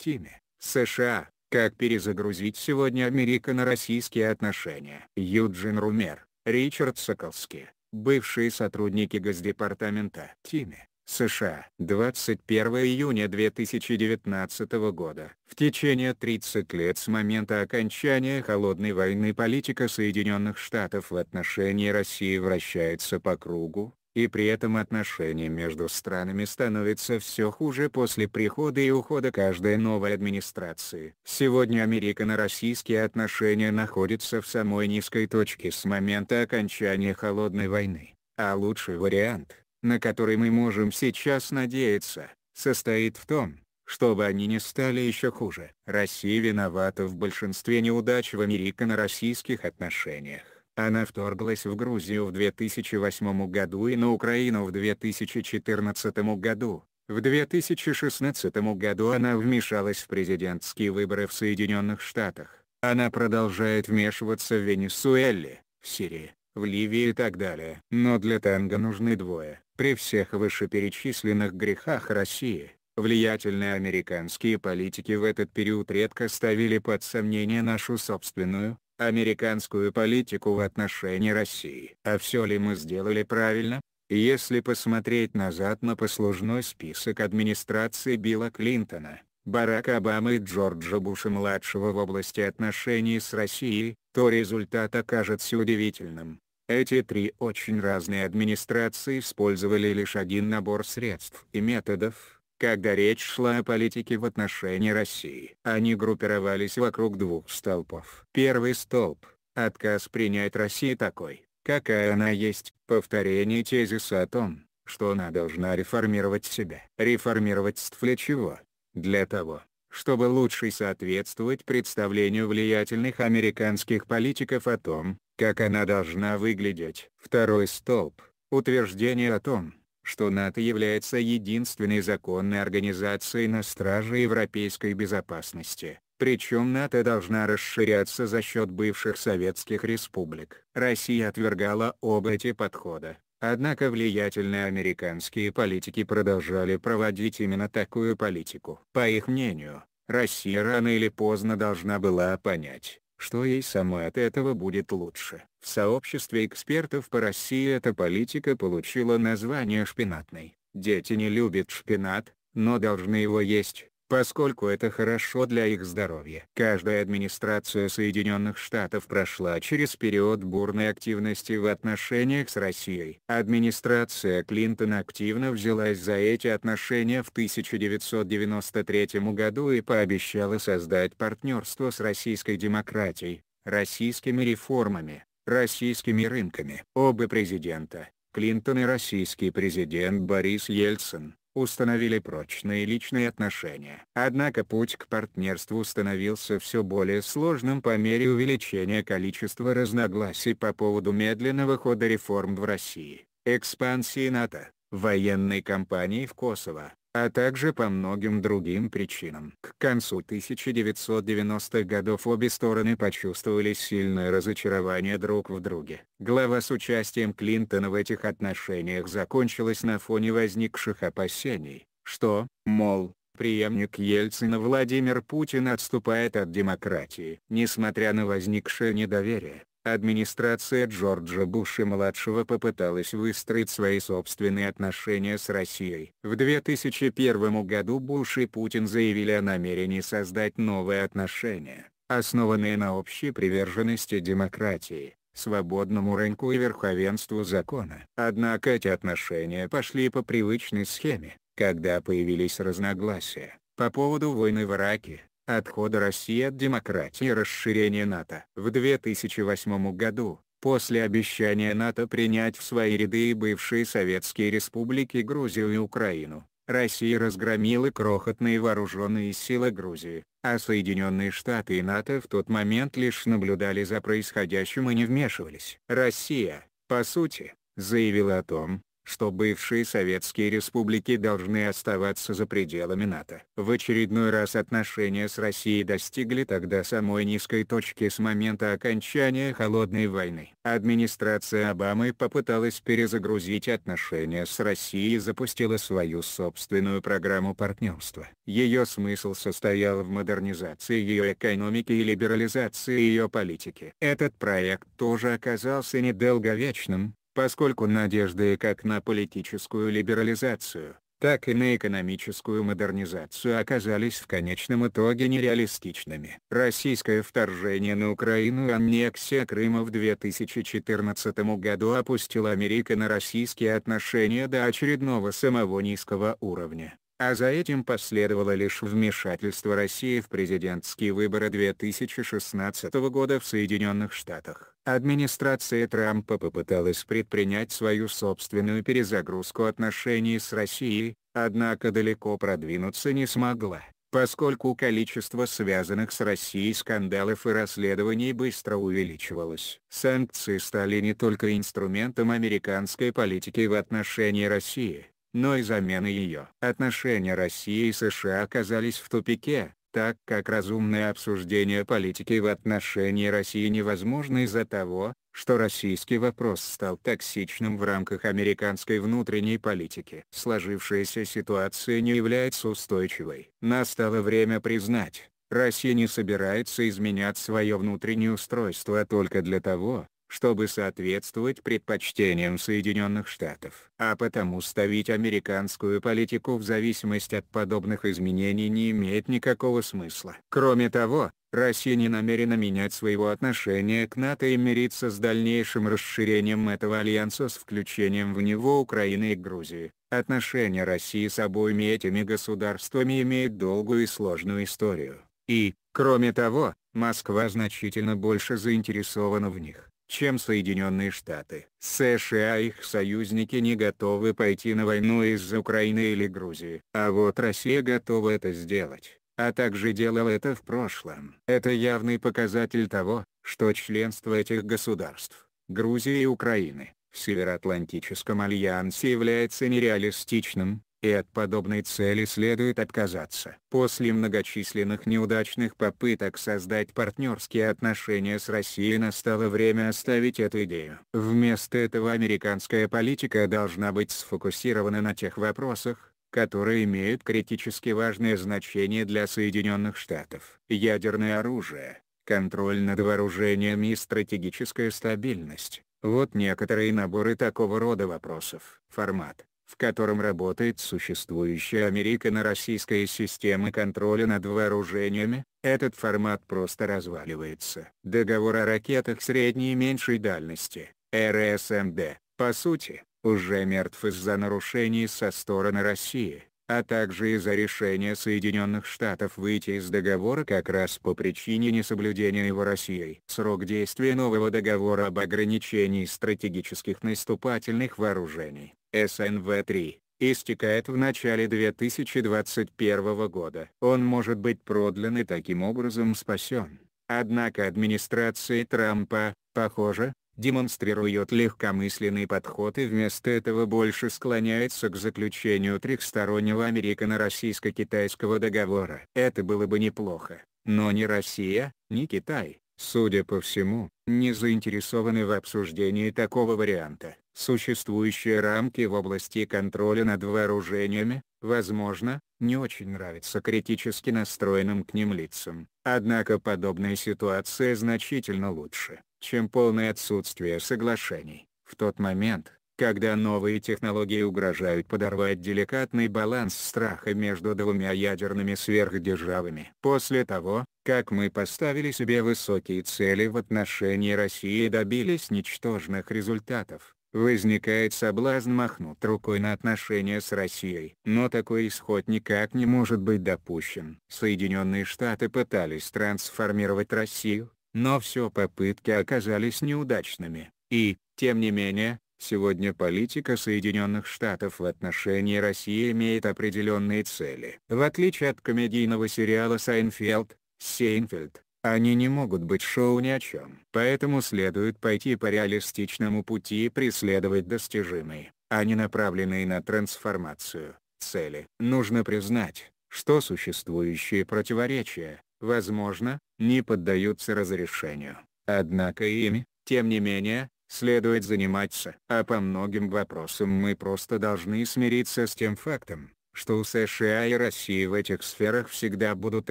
теме. США. Как перезагрузить сегодня Америка на российские отношения. Юджин Румер, Ричард Соколский. Бывшие сотрудники Госдепартамента. Тиме. США. 21 июня 2019 года. В течение 30 лет с момента окончания Холодной войны политика Соединенных Штатов в отношении России вращается по кругу, и при этом отношения между странами становятся все хуже после прихода и ухода каждой новой администрации. Сегодня американо-российские отношения находятся в самой низкой точке с момента окончания Холодной войны, а лучший вариант, на который мы можем сейчас надеяться, состоит в том, чтобы они не стали еще хуже. Россия виновата в большинстве неудач в американо-российских отношениях. Она вторглась в Грузию в 2008 году и на Украину в 2014 году. В 2016 году она вмешалась в президентские выборы в Соединенных Штатах. Она продолжает вмешиваться в Венесуэле, в Сирии, в Ливии и так далее. Но для танго нужны двое. При всех вышеперечисленных грехах России, влиятельные американские политики в этот период редко ставили под сомнение нашу собственную, американскую политику в отношении России. А все ли мы сделали правильно? Если посмотреть назад на послужной список администрации Билла Клинтона, Барака Обамы и Джорджа Буша-младшего в области отношений с Россией, то результат окажется удивительным. Эти три очень разные администрации использовали лишь один набор средств и методов, когда речь шла о политике в отношении России, они группировались вокруг двух столпов. Первый столб – отказ принять Россию такой, какая она есть, повторение тезиса о том, что она должна реформировать себя. Реформировать для чего? Для того, чтобы лучше соответствовать представлению влиятельных американских политиков о том, как она должна выглядеть. Второй столб – утверждение о том, что НАТО является единственной законной организацией на страже европейской безопасности. Причем НАТО должна расширяться за счет бывших советских республик. Россия отвергала оба эти подхода. Однако влиятельные американские политики продолжали проводить именно такую политику. По их мнению, Россия рано или поздно должна была понять, что ей самой от этого будет лучше. В сообществе экспертов по России эта политика получила название шпинатной. Дети не любят шпинат, но должны его есть поскольку это хорошо для их здоровья. Каждая администрация Соединенных Штатов прошла через период бурной активности в отношениях с Россией. Администрация Клинтон активно взялась за эти отношения в 1993 году и пообещала создать партнерство с российской демократией, российскими реформами, российскими рынками. Оба президента, Клинтон и российский президент Борис Ельцин, установили прочные личные отношения. Однако путь к партнерству становился все более сложным по мере увеличения количества разногласий по поводу медленного хода реформ в России, экспансии НАТО, военной кампании в Косово а также по многим другим причинам. К концу 1990-х годов обе стороны почувствовали сильное разочарование друг в друге. Глава с участием Клинтона в этих отношениях закончилась на фоне возникших опасений, что, мол, преемник Ельцина Владимир Путин отступает от демократии. Несмотря на возникшее недоверие, администрация Джорджа Буша-младшего попыталась выстроить свои собственные отношения с Россией. В 2001 году Буш и Путин заявили о намерении создать новые отношения, основанные на общей приверженности демократии свободному рынку и верховенству закона. Однако эти отношения пошли по привычной схеме, когда появились разногласия по поводу войны в Ираке, отхода России от демократии и расширения НАТО. В 2008 году, после обещания НАТО принять в свои ряды и бывшие советские республики Грузию и Украину, Россия разгромила крохотные вооруженные силы Грузии, а Соединенные Штаты и НАТО в тот момент лишь наблюдали за происходящим и не вмешивались. Россия, по сути, заявила о том, что бывшие советские республики должны оставаться за пределами НАТО. В очередной раз отношения с Россией достигли тогда самой низкой точки с момента окончания Холодной войны. Администрация Обамы попыталась перезагрузить отношения с Россией и запустила свою собственную программу партнерства. Ее смысл состоял в модернизации ее экономики и либерализации ее политики. Этот проект тоже оказался недолговечным, поскольку надежды как на политическую либерализацию, так и на экономическую модернизацию оказались в конечном итоге нереалистичными. Российское вторжение на Украину и аннексия Крыма в 2014 году опустила на российские отношения до очередного самого низкого уровня. А за этим последовало лишь вмешательство России в президентские выборы 2016 года в Соединенных Штатах администрация Трампа попыталась предпринять свою собственную перезагрузку отношений с Россией, однако далеко продвинуться не смогла, поскольку количество связанных с Россией скандалов и расследований быстро увеличивалось. Санкции стали не только инструментом американской политики в отношении России, но и замены ее. Отношения России и США оказались в тупике, так как разумное обсуждение политики в отношении России невозможно из-за того, что российский вопрос стал токсичным в рамках американской внутренней политики. Сложившаяся ситуация не является устойчивой. Настало время признать, Россия не собирается изменять свое внутреннее устройство только для того, чтобы соответствовать предпочтениям Соединенных Штатов. А потому ставить американскую политику в зависимость от подобных изменений не имеет никакого смысла. Кроме того, Россия не намерена менять своего отношения к НАТО и мириться с дальнейшим расширением этого альянса с включением в него Украины и Грузии. Отношения России с обоими этими государствами имеют долгую и сложную историю. И, кроме того, Москва значительно больше заинтересована в них чем Соединенные Штаты. США и их союзники не готовы пойти на войну из-за Украины или Грузии. А вот Россия готова это сделать, а также делала это в прошлом. Это явный показатель того, что членство этих государств, Грузии и Украины, в Североатлантическом альянсе является нереалистичным, и от подобной цели следует отказаться. После многочисленных неудачных попыток создать партнерские отношения с Россией настало время оставить эту идею. Вместо этого американская политика должна быть сфокусирована на тех вопросах, которые имеют критически важное значение для Соединенных Штатов. Ядерное оружие, контроль над вооружениями и стратегическая стабильность. Вот некоторые наборы такого рода вопросов. Формат в котором работает существующая американо-российская система контроля над вооружениями, этот формат просто разваливается. Договор о ракетах средней и меньшей дальности, РСМД, эм по сути, уже мертв из-за нарушений со стороны России, а также из-за решения Соединенных Штатов выйти из договора как раз по причине несоблюдения его Россией. Срок действия нового договора об ограничении стратегических наступательных вооружений СНВ-3, истекает в начале 2021 года. Он может быть продлен и таким образом спасен. Однако администрация Трампа, похоже, демонстрирует легкомысленный подход и вместо этого больше склоняется к заключению трехстороннего американо-российско-китайского договора. Это было бы неплохо, но ни Россия, ни Китай, судя по всему, не заинтересованы в обсуждении такого варианта. Существующие рамки в области контроля над вооружениями, возможно, не очень нравятся критически настроенным к ним лицам. Однако подобная ситуация значительно лучше, чем полное отсутствие соглашений. В тот момент, когда новые технологии угрожают подорвать деликатный баланс страха между двумя ядерными сверхдержавами. После того, как мы поставили себе высокие цели в отношении России и добились ничтожных результатов, возникает соблазн махнуть рукой на отношения с Россией. Но такой исход никак не может быть допущен. Соединенные Штаты пытались трансформировать Россию, но все попытки оказались неудачными. И, тем не менее, сегодня политика Соединенных Штатов в отношении России имеет определенные цели. В отличие от комедийного сериала «Сайнфелд», Сейнфельд они не могут быть шоу ни о чем. Поэтому следует пойти по реалистичному пути и преследовать достижимые, а не направленные на трансформацию, цели. Нужно признать, что существующие противоречия, возможно, не поддаются разрешению. Однако ими, тем не менее, следует заниматься. А по многим вопросам мы просто должны смириться с тем фактом, что у США и России в этих сферах всегда будут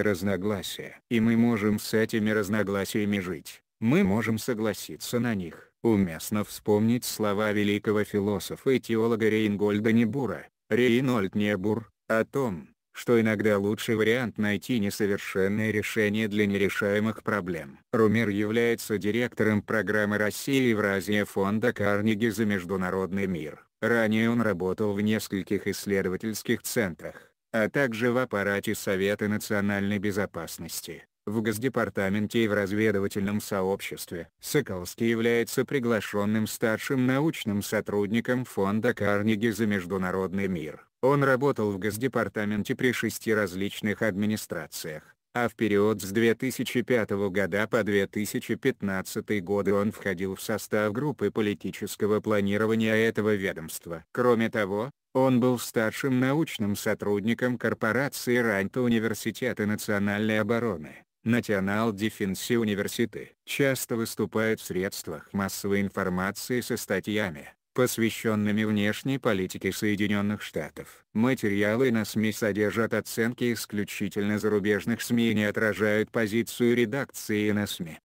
разногласия. И мы можем с этими разногласиями жить, мы можем согласиться на них. Уместно вспомнить слова великого философа и теолога Рейнгольда Небура, Рейнольд Небур, о том, что иногда лучший вариант найти несовершенное решение для нерешаемых проблем. Румер является директором программы России и Евразия фонда Карнеги за международный мир. Ранее он работал в нескольких исследовательских центрах, а также в аппарате Совета национальной безопасности, в Госдепартаменте и в разведывательном сообществе. Соколский является приглашенным старшим научным сотрудником фонда Карниги за международный мир. Он работал в Госдепартаменте при шести различных администрациях, а в период с 2005 года по 2015 годы он входил в состав группы политического планирования этого ведомства. Кроме того, он был старшим научным сотрудником корпорации Ранта Университета национальной обороны. (National Defense University). часто выступает в средствах массовой информации со статьями, посвященными внешней политике Соединенных Штатов. Материалы на СМИ содержат оценки исключительно зарубежных СМИ и не отражают позицию редакции на СМИ.